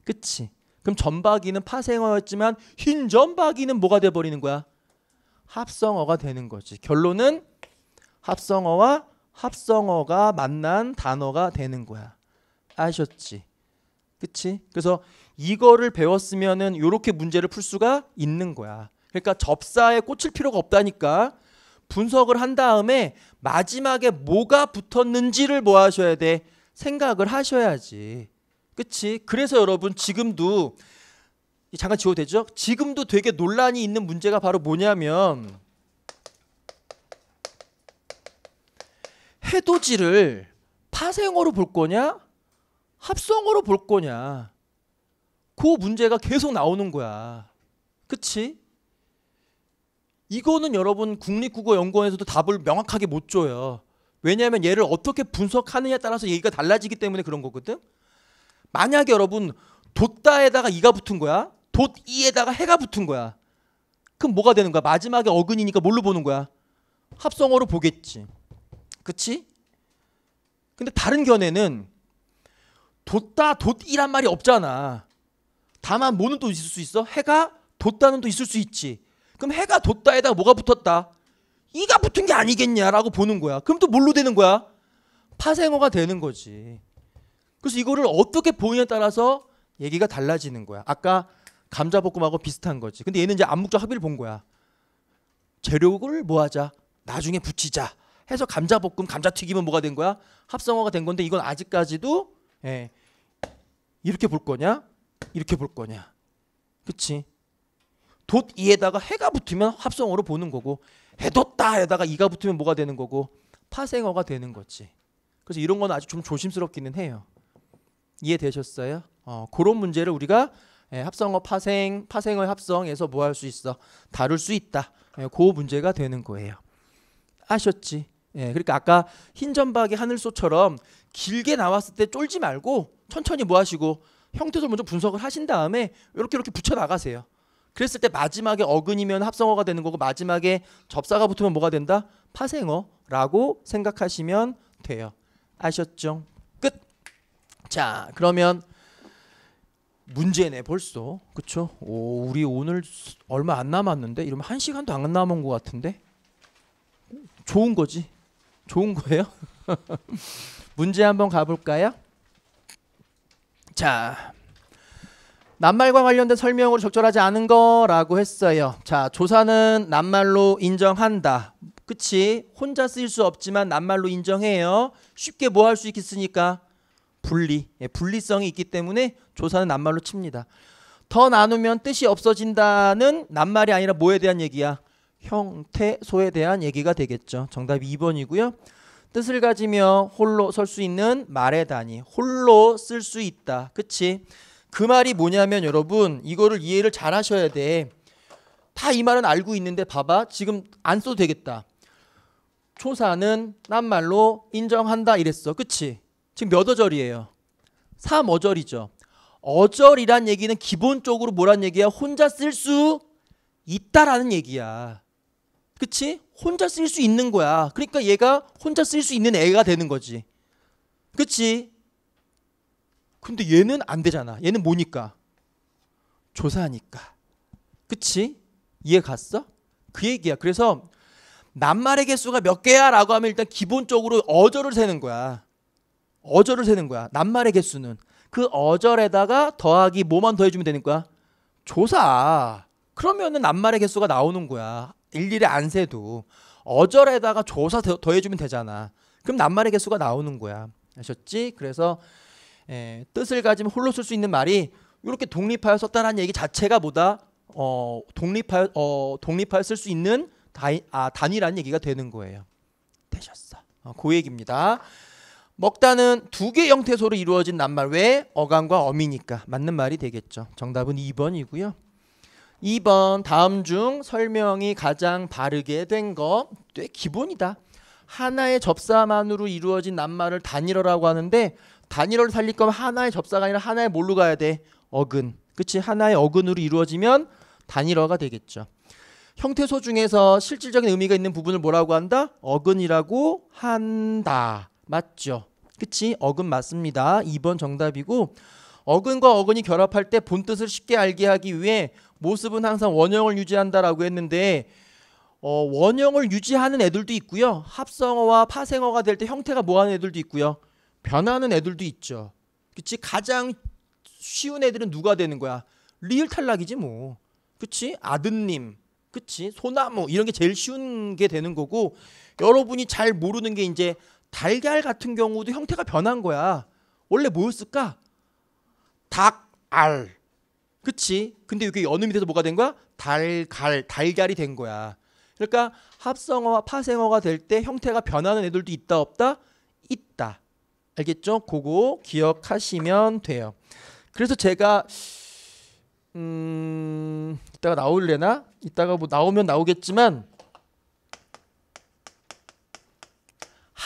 그치? 그럼 전박이는 파생어였지만 흰 전박이는 뭐가 돼 버리는 거야? 합성어가 되는 거지. 결론은 합성어와 합성어가 만난 단어가 되는 거야. 아셨지? 그치? 그래서 이거를 배웠으면은 이렇게 문제를 풀 수가 있는 거야. 그러니까 접사에 꽂힐 필요가 없다니까. 분석을 한 다음에 마지막에 뭐가 붙었는지를 뭐 하셔야 돼? 생각을 하셔야지. 그치? 그래서 여러분 지금도 잠깐 지워되죠? 도 지금도 되게 논란이 있는 문제가 바로 뭐냐면 해돋이를 파생어로 볼 거냐 합성어로 볼 거냐 그 문제가 계속 나오는 거야 그치? 이거는 여러분 국립국어연구원에서도 답을 명확하게 못 줘요 왜냐하면 얘를 어떻게 분석하느냐에 따라서 얘기가 달라지기 때문에 그런 거거든 만약 여러분 돋다에다가 이가 붙은 거야. 돋이에다가 해가 붙은 거야. 그럼 뭐가 되는 거야? 마지막에 어근이니까 뭘로 보는 거야? 합성어로 보겠지. 그치? 근데 다른 견해는 돋다 돋이란 말이 없잖아. 다만 뭐는 또 있을 수 있어? 해가 돋다는 또 있을 수 있지. 그럼 해가 돋다에다가 뭐가 붙었다? 이가 붙은 게 아니겠냐라고 보는 거야. 그럼 또 뭘로 되는 거야? 파생어가 되는 거지. 그래서 이거를 어떻게 보느냐에 따라서 얘기가 달라지는 거야. 아까 감자볶음하고 비슷한 거지. 근데 얘는 이제 암묵적 합의를 본 거야. 재료를 뭐 하자? 나중에 붙이자. 해서 감자볶음, 감자튀김은 뭐가 된 거야? 합성어가 된 건데 이건 아직까지도 예, 이렇게 볼 거냐? 이렇게 볼 거냐? 그치? 돛이에다가 해가 붙으면 합성어로 보는 거고 해뒀다에다가 이가 붙으면 뭐가 되는 거고 파생어가 되는 거지. 그래서 이런 건 아주 좀 조심스럽기는 해요. 이해되셨어요? 어, 그런 문제를 우리가 예, 합성어 파생, 파생어의 합성에서 뭐 할 수 있어? 다룰 수 있다. 예, 그 문제가 되는 거예요. 아셨지? 예, 그러니까 아까 흰점박이 하늘소처럼 길게 나왔을 때 쫄지 말고 천천히 뭐 하시고 형태를 먼저 분석을 하신 다음에 이렇게 이렇게 붙여 나가세요. 그랬을 때 마지막에 어근이면 합성어가 되는 거고 마지막에 접사가 붙으면 뭐가 된다? 파생어라고 생각하시면 돼요. 아셨죠? 자 그러면 문제네 벌써 그쵸? 오 우리 오늘 얼마 안 남았는데 이러면 한 시간도 안 남은 것 같은데 좋은 거지 좋은 거예요? 문제 한번 가볼까요? 자 낱말과 관련된 설명으로 적절하지 않은 거라고 했어요. 자 조사는 낱말로 인정한다. 그치? 혼자 쓰일 수 없지만 낱말로 인정해요. 쉽게 뭐 할 수 있겠습니까? 분리, 예, 분리성이 있기 때문에 조사는 낱말로 칩니다. 더 나누면 뜻이 없어진다는 낱말이 아니라 뭐에 대한 얘기야? 형태소에 대한 얘기가 되겠죠. 정답 2번이고요. 뜻을 가지며 홀로 설 수 있는 말의 단위, 홀로 쓸 수 있다. 그치? 그 말이 뭐냐면 여러분 이거를 이해를 잘 하셔야 돼. 다 이 말은 알고 있는데 봐봐 지금 안 써도 되겠다. 초사는 낱말로 인정한다 이랬어. 그치? 지금 몇 어절이에요? 3어절이죠. 어절이란 얘기는 기본적으로 뭐란 얘기야? 혼자 쓸 수 있다라는 얘기야. 그치? 혼자 쓸 수 있는 거야. 그러니까 얘가 혼자 쓸 수 있는 애가 되는 거지. 그치? 근데 얘는 안 되잖아. 얘는 뭐니까? 조사하니까. 그치? 이해 갔어? 그 얘기야. 그래서 낱말의 개수가 몇 개야? 라고 하면 일단 기본적으로 어절을 세는 거야. 어절을 세는 거야. 낱말의 개수는. 그 어절에다가 더하기 뭐만 더해주면 되는 거야? 조사. 그러면은 낱말의 개수가 나오는 거야. 일일이 안 세도. 어절에다가 조사 더해주면 되잖아. 그럼 낱말의 개수가 나오는 거야. 아셨지? 그래서 에, 예, 뜻을 가지면 홀로 쓸 수 있는 말이 이렇게 독립하여 썼다는 얘기 자체가 뭐다? 어, 독립하여, 어, 독립하여 쓸 수 있는 단, 아, 단위라는 얘기가 되는 거예요. 되셨어. 어, 그 얘기입니다. 먹다는 두 개 형태소로 이루어진 낱말 외에 어감과 어미니까 맞는 말이 되겠죠. 정답은 2번이고요. 2번 다음 중 설명이 가장 바르게 된것꽤 기본이다. 하나의 접사만으로 이루어진 낱말을 단일어라고 하는데 단일어를 살릴 거면 하나의 접사가 아니라 하나의 뭘로 가야 돼? 어근. 그치? 하나의 어근으로 이루어지면 단일어가 되겠죠. 형태소 중에서 실질적인 의미가 있는 부분을 뭐라고 한다? 어근이라고 한다. 맞죠? 그치? 어근 맞습니다. 2번 정답이고 어근과 어근이 결합할 때 본뜻을 쉽게 알게 하기 위해 모습은 항상 원형을 유지한다라고 했는데 어, 원형을 유지하는 애들도 있고요. 합성어와 파생어가 될 때 형태가 뭐하는 애들도 있고요. 변하는 애들도 있죠. 그치? 가장 쉬운 애들은 누가 되는 거야? 리을 탈락이지 뭐. 그치? 아드님. 그치? 소나무. 이런 게 제일 쉬운 게 되는 거고 여러분이 잘 모르는 게 이제 달걀 같은 경우도 형태가 변한 거야. 원래 뭐였을까? 닭, 알. 그치? 근데 이게 여느 밑에서 뭐가 된 거야? 달갈, 달걀이 된 거야. 그러니까 합성어와 파생어가 될 때 형태가 변하는 애들도 있다 없다? 있다. 알겠죠? 그거 기억하시면 돼요. 그래서 제가 음 이따가 나올려나 이따가 뭐 나오면 나오겠지만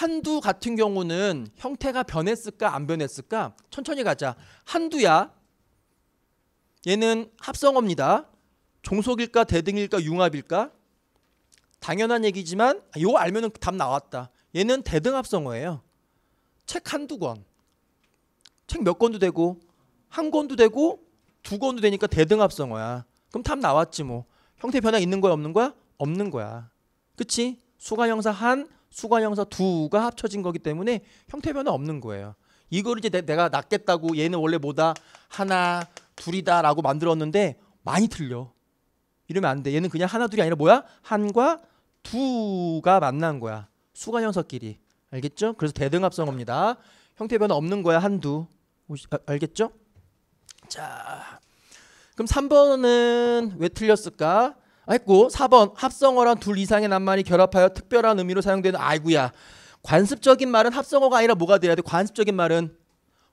한두 같은 경우는 형태가 변했을까 안 변했을까? 천천히 가자. 한두야. 얘는 합성어입니다. 종속일까 대등일까 융합일까? 당연한 얘기지만 이거 아, 알면 답 나왔다. 얘는 대등합성어예요. 책 한두 권. 책 몇 권도 되고 한 권도 되고 두 권도 되니까 대등합성어야. 그럼 답 나왔지 뭐. 형태 변화 있는 거야 없는 거야? 없는 거야. 그치? 수가 형사 한 수가형사 두가 합쳐진 거기 때문에 형태 변화 없는 거예요. 이걸 이제 내, 가 낫겠다고 얘는 원래 뭐다 하나 둘이다라고 만들었는데 많이 틀려. 이러면 안 돼. 얘는 그냥 하나 둘이 아니라 뭐야? 한과 두가 만난 거야. 수가형사끼리 알겠죠? 그래서 대등합성어입니다. 형태 변화 없는 거야 한두. 아, 알겠죠? 자. 그럼 3번은 왜 틀렸을까? 했고 4번 합성어란 둘 이상의 낱말이 결합하여 특별한 의미로 사용되는 아이구야. 관습적인 말은 합성어가 아니라 뭐가 돼야 돼? 관습적인 말은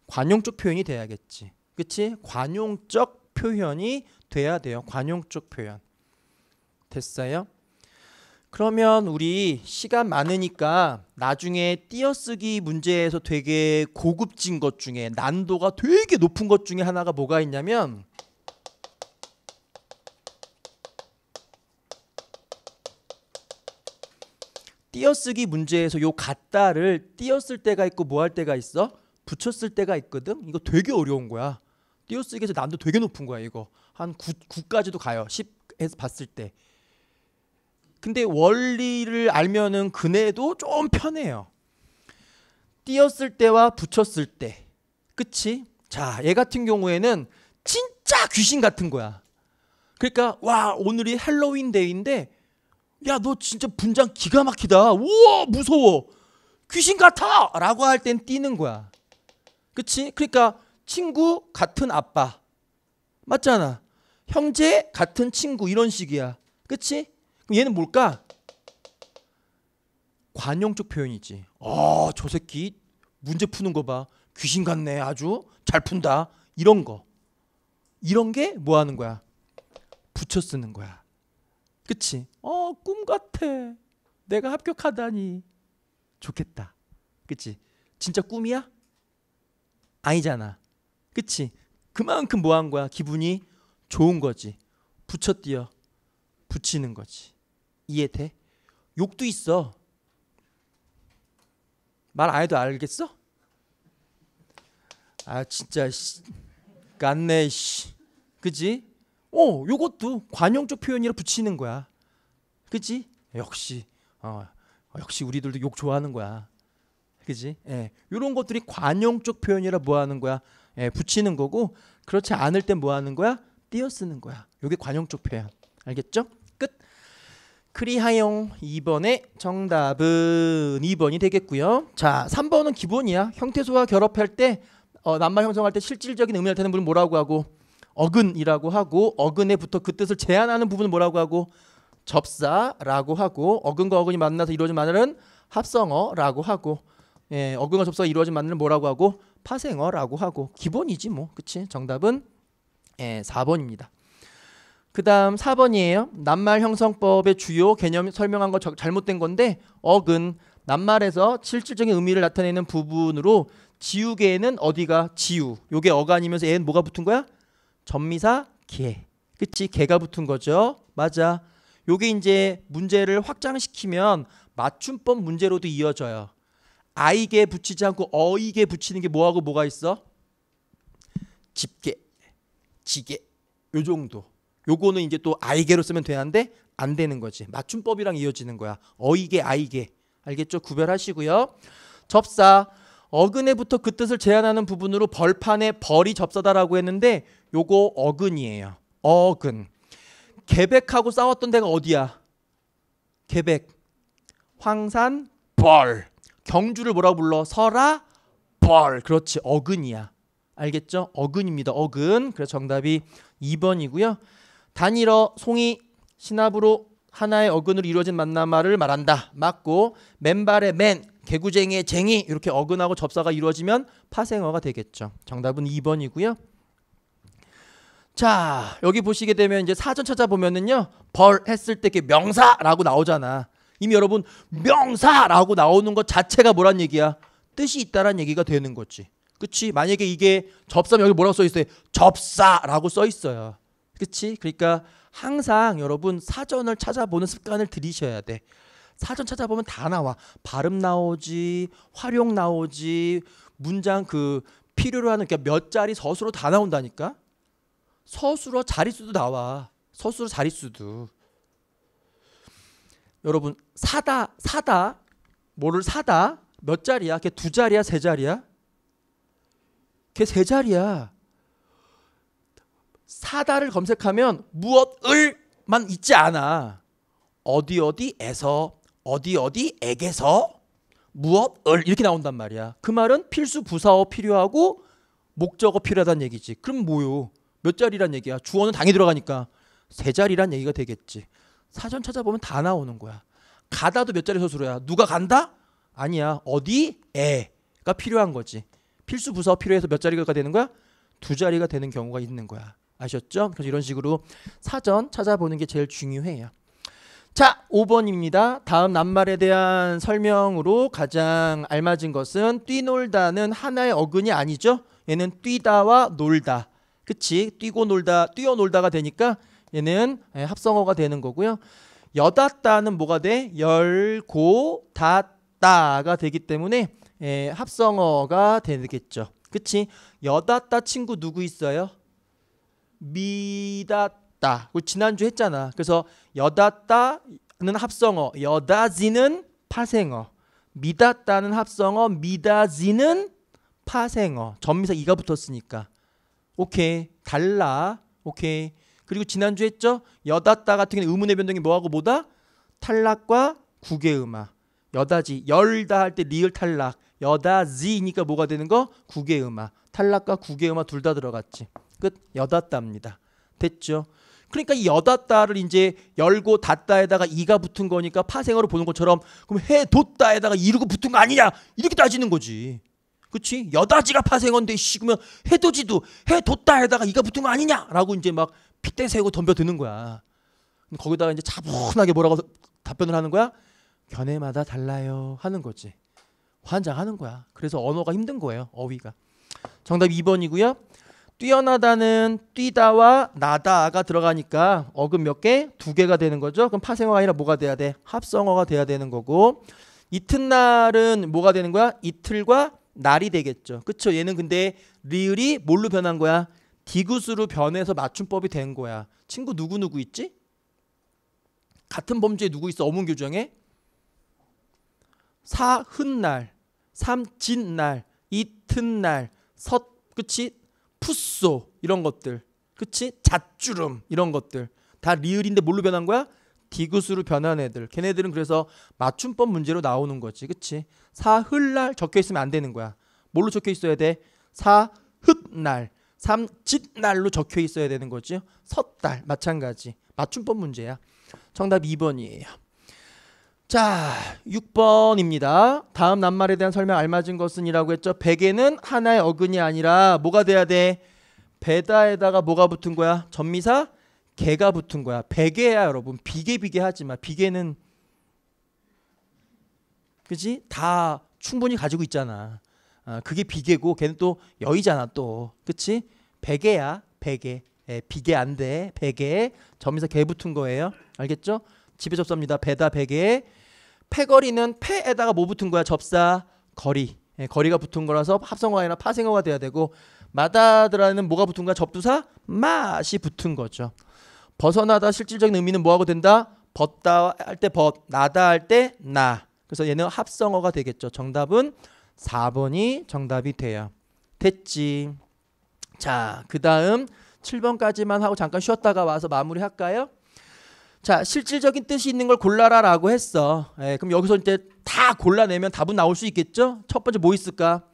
관용적 표현이 돼야겠지. 그치? 관용적 표현이 돼야 돼요. 관용적 표현. 됐어요? 그러면 우리 시간 많으니까 나중에 띄어쓰기 문제에서 되게 고급진 것 중에 난도가 되게 높은 것 중에 하나가 뭐가 있냐면 띄어쓰기 문제에서 요 같다를 띄어쓸 때가 있고 뭐 할 때가 있어? 붙였을 때가 있거든. 이거 되게 어려운 거야. 띄어쓰기에서 난도 되게 높은 거야, 이거. 한 9, 9까지도 가요. 10에서 봤을 때. 근데 원리를 알면은 그네도 좀 편해요. 띄었을 때와 붙였을 때. 그치? 자, 얘 같은 경우에는 진짜 귀신 같은 거야. 그러니까 와, 오늘이 할로윈 데이인데 야, 너 진짜 분장 기가 막히다. 우와, 무서워. 귀신 같아! 라고 할땐 뛰는 거야. 그치? 그러니까 친구 같은 아빠. 맞잖아. 형제 같은 친구. 이런 식이야. 그치? 그럼 얘는 뭘까? 관용적 표현이지. 아, 저 새끼 문제 푸는 거 봐. 귀신 같네. 아주 잘 푼다. 이런 거. 이런 게 뭐 하는 거야? 붙여 쓰는 거야. 그치? 어, 꿈 같아. 내가 합격하다니. 좋겠다. 그치? 진짜 꿈이야? 아니잖아. 그치? 그만큼 뭐한 거야? 기분이 좋은 거지. 붙여뛰어. 붙이는 거지. 이해돼? 욕도 있어. 말안 해도 알겠어? 아 진짜 씨. 깐네 씨. 그지? 어, 요것도 관용적 표현이라 붙이는 거야. 그치? 역시, 어, 역시 우리들도 욕 좋아하는 거야. 그지? 예. 요런 것들이 관용적 표현이라 뭐 하는 거야? 예, 붙이는 거고, 그렇지 않을 땐 뭐 하는 거야? 띄어 쓰는 거야. 요게 관용적 표현. 알겠죠? 끝. 크리하용 2번의 정답은 2번이 되겠고요. 자, 3번은 기본이야. 형태소와 결합할 때 어, 낱말 형성할 때 실질적인 의미를 테는 분은 뭐라고 하고 어근이라고 하고 어근에 부터그 뜻을 제한하는 부분을 뭐라고 하고 접사라고 하고 어근과 어근이 만나서 이루어진 말은 합성어라고 하고 예, 어근과 접사가 이루어진 말은 뭐라고 하고 파생어라고 하고 기본이지 뭐 그치 정답은 예, 4번입니다 그 다음 4번이에요 낱말 형성법의 주요 개념 설명한 거 잘못된 건데 어근 낱말에서 실질적인 의미를 나타내는 부분으로 지우개에는 어디가 지우 요게 어간이면서 얘는 뭐가 붙은 거야? 전미사 개. 그치? 개가 붙은 거죠. 맞아. 요게 이제 문제를 확장시키면 맞춤법 문제로도 이어져요. 아이게 붙이지 않고 어이게 붙이는 게 뭐하고 뭐가 있어? 집게, 지게 요 정도. 요거는 이제 또 아이게로 쓰면 되는데 안 되는 거지. 맞춤법이랑 이어지는 거야. 어이게 아이게 알겠죠? 구별하시고요. 접사 어근에부터 그 뜻을 제한하는 부분으로 벌판에 벌이 접사다라고 했는데 요거 어근이에요. 어근. 개백하고 싸웠던 데가 어디야? 개백. 황산 벌. 경주를 뭐라고 불러? 설아 벌. 그렇지. 어근이야. 알겠죠? 어근입니다. 어근. 그래서 정답이 2번이고요. 단일어 송이 신압으로 하나의 어근으로 이루어진 만남말을 말한다. 맞고 맨발의 맨 개구쟁이의 쟁이 이렇게 어근하고 접사가 이루어지면 파생어가 되겠죠. 정답은 2번이고요. 자 여기 보시게 되면 이제 사전 찾아보면은요 벌 했을 때이게 명사라고 나오잖아 이미 여러분 명사라고 나오는 것 자체가 뭐란 얘기야 뜻이 있다란 얘기가 되는 거지 그치 만약에 이게 접사 여기 뭐라고 써 있어요 접사라고 써 있어요 그치 그러니까 항상 여러분 사전을 찾아보는 습관을 들이셔야 돼 사전 찾아보면 다 나와. 발음 나오지, 활용 나오지, 문장 그 필요로 하는 그러니까 몇 자리 서술어 다 나온다니까. 서술어 자릿수도 나와. 서술어 자릿수도. 여러분 사다 사다 뭐를 사다 몇 자리야? 걔두 자리야, 세 자리야? 걔세 자리야. 사다를 검색하면 무엇을만 있지 않아. 어디 어디에서 어디 어디에게서 무엇을 이렇게 나온단 말이야. 그 말은 필수 부사어 필요하고 목적어 필요하다는 얘기지. 그럼 뭐요? 몇 자리란 얘기야? 주어는 당연 들어가니까 세 자리란 얘기가 되겠지. 사전 찾아보면 다 나오는 거야. 가다도 몇 자리 소수로야. 누가 간다? 아니야. 어디에가 필요한 거지. 필수 부사어 필요해서 몇 자리가 되는 거야? 두 자리가 되는 경우가 있는 거야. 아셨죠? 그래서 이런 식으로 사전 찾아보는 게 제일 중요해요. 자, 5번입니다. 다음 낱말에 대한 설명으로 가장 알맞은 것은 뛰놀다는 하나의 어근이 아니죠. 얘는 뛰다와 놀다. 그치? 뛰고 놀다, 뛰어놀다가 되니까 얘는 예, 합성어가 되는 거고요. 여닫다는 뭐가 돼? 열고 닫다가 되기 때문에 예, 합성어가 되겠죠. 그치? 여닫다 친구 누구 있어요? 미닫다. 지난주 했잖아. 그래서 여닫다는 합성어, 여다지는 파생어, 미었다는 합성어, 미다지는 파생어. 전미사 이가 붙었으니까. 오케이. 달라. 오케이. 그리고 지난주 했죠? 여닫다 같은 경우는 의문의 변동이 뭐하고 뭐다? 탈락과 구개음화 여다지. 열다 할 때 리을 탈락. 여다지니까 뭐가 되는 거? 구개음화 탈락과 구개음화둘 다 들어갔지. 끝. 여닫답니다. 됐죠? 그러니까 이 여닫다를 이제 열고 닫다에다가 이가 붙은 거니까 파생어로 보는 것처럼 그럼 해돋다에다가 이르고 붙은 거 아니냐 이렇게 따지는 거지. 그치? 여다지가 파생어인데 식으면 해돋이도해돋다에다가 이가 붙은 거 아니냐라고 이제 막빗대 세고 덤벼드는 거야. 거기다가 이제 차분하게 뭐라고 답변을 하는 거야? 견해마다 달라요 하는 거지. 환장하는 거야. 그래서 언어가 힘든 거예요. 어휘가. 정답 2번이고요. 뛰어나다는 뛰다와 나다가 들어가니까 어금몇 개? 두 개가 되는 거죠. 그럼 파생어가 아니라 뭐가 돼야 돼? 합성어가 돼야 되는 거고 이튿날은 뭐가 되는 거야? 이틀과 날이 되겠죠. 그쵸? 얘는 근데 리을이 뭘로 변한 거야? 디귿으로 변해서 맞춤법이 된 거야. 친구 누구누구 있지? 같은 범주에 누구 있어? 어문 교정에? 사흔날, 삼진날, 이튿날, 섯, 그치? 푸소 이런 것들 그치? 잣주름 이런 것들 다 리을인데 뭘로 변한 거야? 디귿으로 변한 애들 걔네들은 그래서 맞춤법 문제로 나오는 거지 그치? 사흘날 적혀있으면 안 되는 거야 뭘로 적혀있어야 돼? 사흘날 삼짓날로 적혀있어야 되는 거지 섣달 마찬가지 맞춤법 문제야 정답 2번이에요 자, 6번입니다. 다음 낱말에 대한 설명 알맞은 것은이라고 했죠. 베개는 하나의 어근이 아니라 뭐가 돼야 돼? 베다에다가 뭐가 붙은 거야? 전미사 개가 붙은 거야. 베개야, 여러분. 비개 비개 하지 마. 비개는 그지? 다 충분히 가지고 있잖아. 아, 그게 비개고 걔는 또 여의잖아 또. 그치? 베개야. 베개. 예, 비개안 돼. 베개. 전미사 개 붙은 거예요. 알겠죠? 집에 접수합니다. 베다 베개. 패거리는 패에다가 뭐 붙은 거야? 접사 거리. 예, 거리가 붙은 거라서 합성어가 아니라 파생어가 돼야 되고 마다드라는 뭐가 붙은 거야? 접두사 맛이 붙은 거죠. 벗어나다 실질적인 의미는 뭐하고 된다? 벗다 할 때 벗, 나다 할 때 나. 그래서 얘는 합성어가 되겠죠. 정답은 4번이 정답이 돼요. 됐지. 자, 그 다음 7번까지만 하고 잠깐 쉬었다가 와서 마무리 할까요? 자, 실질적인 뜻이 있는 걸 골라라라고 했어. 예, 그럼 여기서 이제 다 골라내면 답은 나올 수 있겠죠? 첫 번째 뭐 있을까?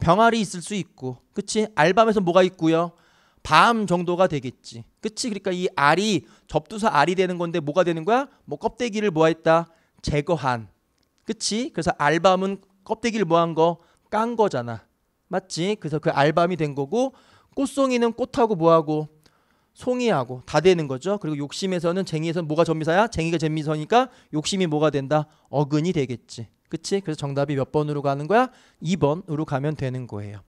병아리 있을 수 있고, 그치? 알밤에서 뭐가 있고요? 밤 정도가 되겠지. 그치? 그러니까 이 알이 접두사 알이 되는 건데 뭐가 되는 거야? 뭐 껍데기를 뭐했다? 제거한. 그치? 그래서 알밤은 껍데기를 뭐한 거? 깐 거잖아. 맞지? 그래서 그 알밤이 된 거고 꽃송이는 꽃하고 뭐하고 송이하고 다 되는 거죠. 그리고 욕심에서는 쟁이에서 뭐가 점미사야 쟁이가 점미서니까 욕심이 뭐가 된다? 어근이 되겠지. 그치? 그래서 정답이 몇 번으로 가는 거야? 2번으로 가면 되는 거예요.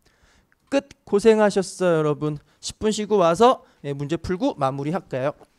끝 고생하셨어요 여러분. 10분 쉬고 와서 예, 문제 풀고 마무리할까요?